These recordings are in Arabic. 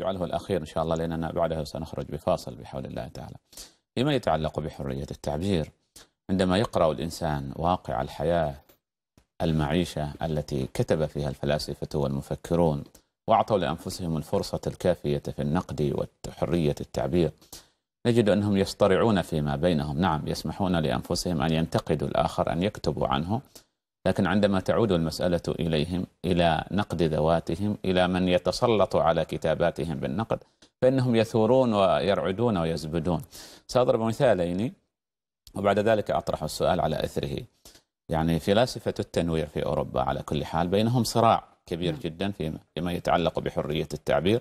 جعله الأخير إن شاء الله لأننا بعدها سنخرج بفاصل بحول الله تعالى فيما يتعلق بحرية التعبير عندما يقرأ الإنسان واقع الحياة المعيشة التي كتب فيها الفلاسفة والمفكرون وأعطوا لأنفسهم الفرصة الكافية في النقد وحرية التعبير نجد أنهم يصطرعون فيما بينهم نعم يسمحون لأنفسهم أن ينتقدوا الآخر أن يكتبوا عنه لكن عندما تعود المسألة إليهم إلى نقد ذواتهم إلى من يتسلط على كتاباتهم بالنقد فإنهم يثورون ويرعدون ويزبدون سأضرب مثالين وبعد ذلك أطرح السؤال على أثره يعني فلاسفة التنوير في أوروبا على كل حال بينهم صراع كبير نعم. جدا فيما يتعلق بحرية التعبير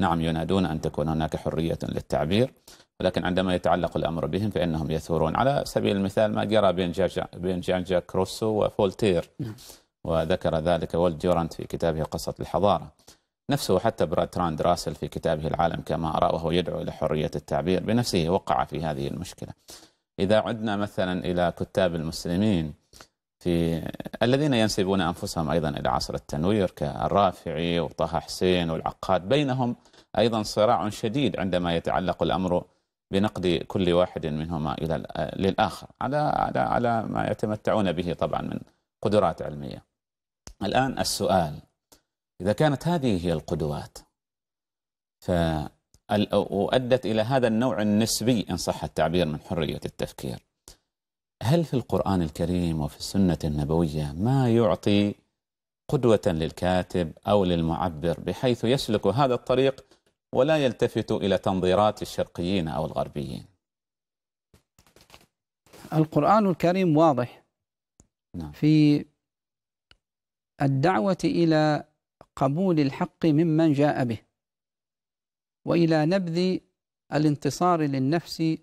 نعم ينادون أن تكون هناك حرية للتعبير ولكن عندما يتعلق الأمر بهم فإنهم يثورون على سبيل المثال ما جرى بين جاجا, بين جاجا كروسو وفولتير وذكر ذلك ولد جورانت في كتابه قصة الحضارة نفسه حتى براتراند راسل في كتابه العالم كما أرى وهو يدعو إلى حرية التعبير بنفسه وقع في هذه المشكلة إذا عدنا مثلا إلى كتاب المسلمين في الذين ينسبون أنفسهم أيضا إلى عصر التنوير كالرافعي وطه حسين والعقاد بينهم أيضا صراع شديد عندما يتعلق الأمر بنقد كل واحد منهما إلى للآخر على على على ما يتمتعون به طبعا من قدرات علمية الآن السؤال إذا كانت هذه هي القدوات وادت إلى هذا النوع النسبي إن صح التعبير من حرية التفكير هل في القرآن الكريم وفي السنة النبوية ما يعطي قدوة للكاتب أو للمعبر بحيث يسلك هذا الطريق ولا يلتفت إلى تنظيرات الشرقيين أو الغربيين القرآن الكريم واضح نعم. في الدعوة إلى قبول الحق ممن جاء به وإلى نبذ الانتصار للنفس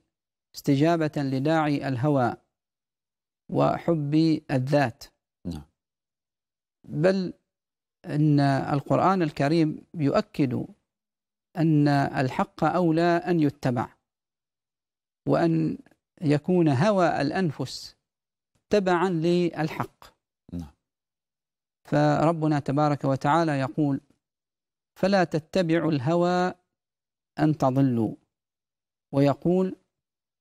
استجابة لداعي الهوى وحب الذات نعم. بل أن القرآن الكريم يؤكد أن الحق أولى أن يتبع وأن يكون هوى الأنفس تبعا للحق نعم. فربنا تبارك وتعالى يقول فلا تتبعوا الهوى أن تضلوا ويقول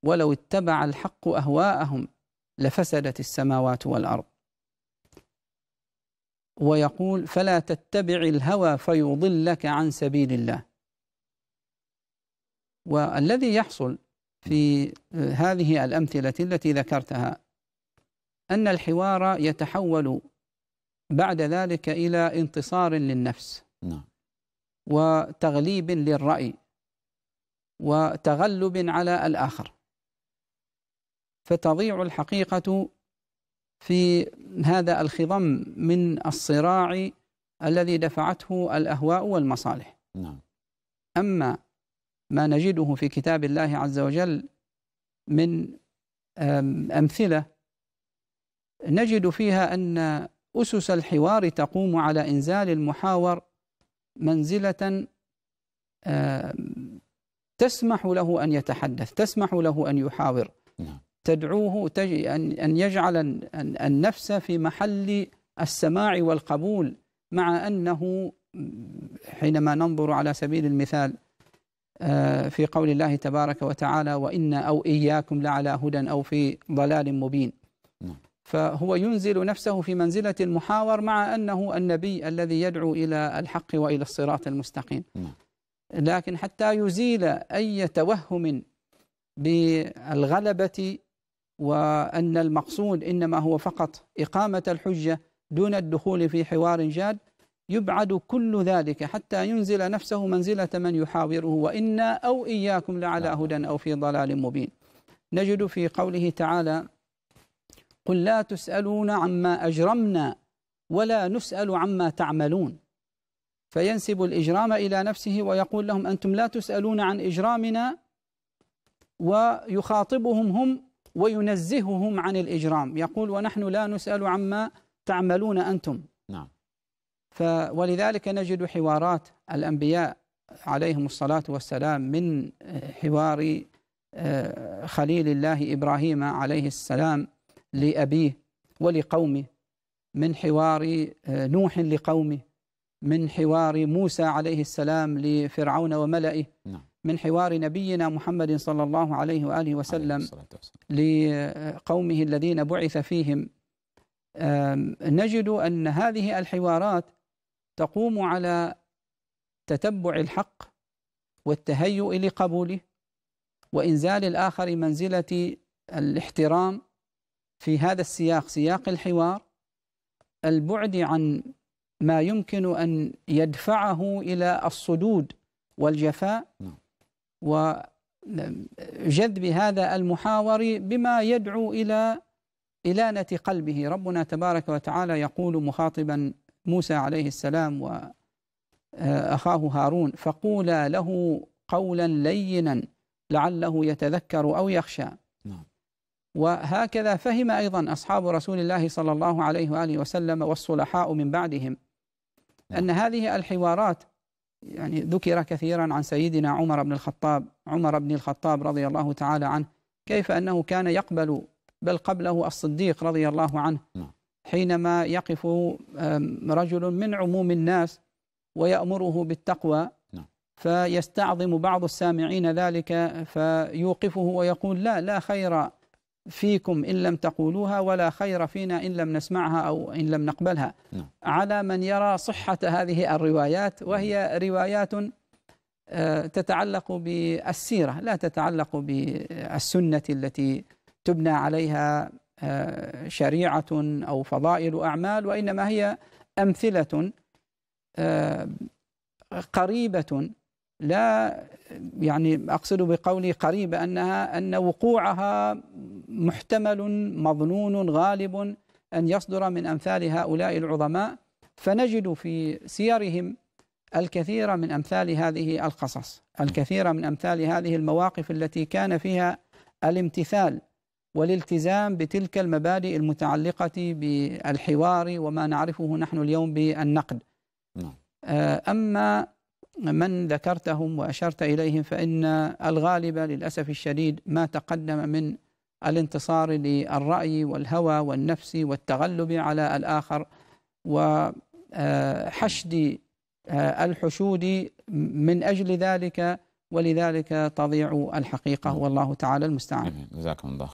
ولو اتبع الحق أهواءهم لفسدت السماوات والأرض ويقول فلا تتبع الهوى فيضلك عن سبيل الله والذي يحصل في هذه الأمثلة التي ذكرتها أن الحوار يتحول بعد ذلك إلى انتصار للنفس نعم. وتغليب للرأي وتغلب على الآخر فتضيع الحقيقة في هذا الخضم من الصراع الذي دفعته الأهواء والمصالح نعم. أما ما نجده في كتاب الله عز وجل من أمثلة نجد فيها أن أسس الحوار تقوم على إنزال المحاور منزلة تسمح له أن يتحدث تسمح له أن يحاور نعم. تدعوه أن يجعل النفس في محل السماع والقبول مع أنه حينما ننظر على سبيل المثال آه، في قول الله تبارك وتعالى وإنا أو إياكم لعلى هدى أو في ضلال مبين نعم. فهو ينزل نفسه في منزلة المحاور مع أنه النبي الذي يدعو إلى الحق وإلى الصراط المستقيم نعم. لكن حتى يزيل أي توهم بالغلبة وأن المقصود إنما هو فقط إقامة الحجة دون الدخول في حوار جاد يبعد كل ذلك حتى ينزل نفسه منزلة من يحاوره وإنا أو إياكم لعلى نعم. هدى أو في ضلال مبين نجد في قوله تعالى قل لا تسألون عما أجرمنا ولا نسأل عما تعملون فينسب الإجرام إلى نفسه ويقول لهم أنتم لا تسألون عن إجرامنا ويخاطبهم هم وينزههم عن الإجرام يقول ونحن لا نسأل عما تعملون أنتم نعم ولذلك نجد حوارات الأنبياء عليهم الصلاة والسلام من آه، حوار آه، خليل الله إبراهيم عليه السلام لأبيه ولقومه من حوار آه، نوح لقومه من حوار موسى عليه السلام لفرعون وملئه نعم. من حوار نبينا محمد صلى الله عليه وآله وسلم لقومه الذين بعث فيهم نجد أن هذه الحوارات تقوم على تتبع الحق والتهيؤ لقبوله وإنزال الآخر منزلة الاحترام في هذا السياق سياق الحوار البعد عن ما يمكن أن يدفعه إلى الصدود والجفاء نعم. وجذب هذا المحاور بما يدعو إلى إلانة قلبه ربنا تبارك وتعالى يقول مخاطبا موسى عليه السلام وأخاه هارون فقولا له قولا لينا لعله يتذكر أو يخشى نعم. وهكذا فهم أيضا أصحاب رسول الله صلى الله عليه وآله وسلم والصلحاء من بعدهم نعم. أن هذه الحوارات يعني ذكر كثيرا عن سيدنا عمر بن الخطاب عمر بن الخطاب رضي الله تعالى عنه كيف أنه كان يقبل بل قبله الصديق رضي الله عنه نعم. حينما يقف رجل من عموم الناس ويأمره بالتقوى نعم. فيستعظم بعض السامعين ذلك فيوقفه ويقول لا لا خير فيكم إن لم تقولوها ولا خير فينا إن لم نسمعها أو إن لم نقبلها نعم. على من يرى صحة هذه الروايات وهي روايات آه، تتعلق بالسيرة لا تتعلق بالسنة التي تبنى عليها آه، شريعة أو فضائل أعمال وإنما هي أمثلة آه، قريبة لا يعني أقصد بقولي قريب أنها أن وقوعها محتمل مظنون غالب أن يصدر من أمثال هؤلاء العظماء فنجد في سيرهم الكثير من أمثال هذه القصص الكثير من أمثال هذه المواقف التي كان فيها الامتثال والالتزام بتلك المبادئ المتعلقة بالحوار وما نعرفه نحن اليوم بالنقد نعم. آه، أما من ذكرتهم وأشرت إليهم فإن الغالب للأسف الشديد ما تقدم من الانتصار للرأي والهوى والنفس والتغلب على الآخر وحشد آه، آه، الحشود من أجل ذلك ولذلك تضيع الحقيقة نعم. والله تعالى المستعان جزاكم الله